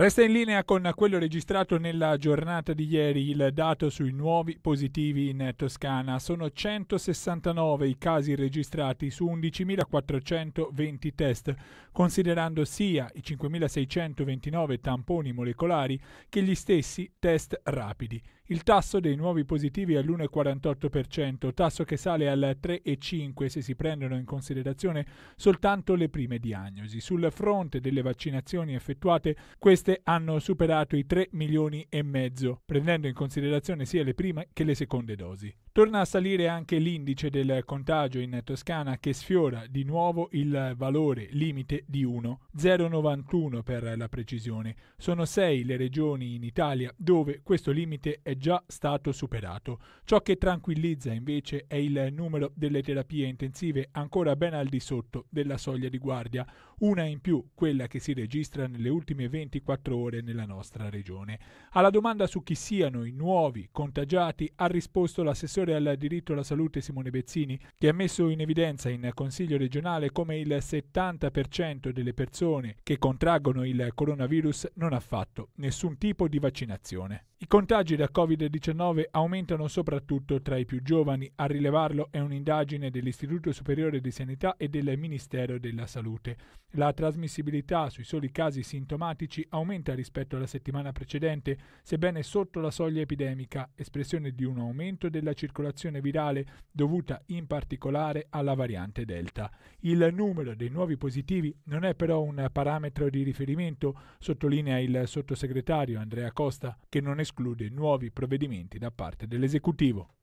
Resta in linea con quello registrato nella giornata di ieri il dato sui nuovi positivi in Toscana. Sono 169 i casi registrati su 11.420 test, considerando sia i 5.629 tamponi molecolari che gli stessi test rapidi. Il tasso dei nuovi positivi è all'1,48%, tasso che sale al 3,5% se si prendono in considerazione soltanto le prime diagnosi. Sul fronte delle vaccinazioni effettuate, queste queste hanno superato i 3 milioni e mezzo, prendendo in considerazione sia le prime che le seconde dosi. Torna a salire anche l'indice del contagio in Toscana che sfiora di nuovo il valore limite di 1, 0,91 per la precisione. Sono 6 le regioni in Italia dove questo limite è già stato superato. Ciò che tranquillizza invece è il numero delle terapie intensive ancora ben al di sotto della soglia di guardia, una in più quella che si registra nelle ultime 24 24 ore nella nostra regione. Alla domanda su chi siano i nuovi contagiati ha risposto l'assessore al diritto alla salute Simone Bezzini, che ha messo in evidenza in Consiglio regionale come il 70% delle persone che contraggono il coronavirus non ha fatto nessun tipo di vaccinazione. I contagi da Covid-19 aumentano soprattutto tra i più giovani, a rilevarlo è un'indagine dell'Istituto Superiore di Sanità e del Ministero della Salute. La trasmissibilità sui soli casi sintomatici aumenta rispetto alla settimana precedente, sebbene sotto la soglia epidemica, espressione di un aumento della circolazione virale dovuta in particolare alla variante Delta. Il numero dei nuovi positivi non è però un parametro di riferimento, sottolinea il sottosegretario Andrea Costa, che non è esclude nuovi provvedimenti da parte dell'esecutivo.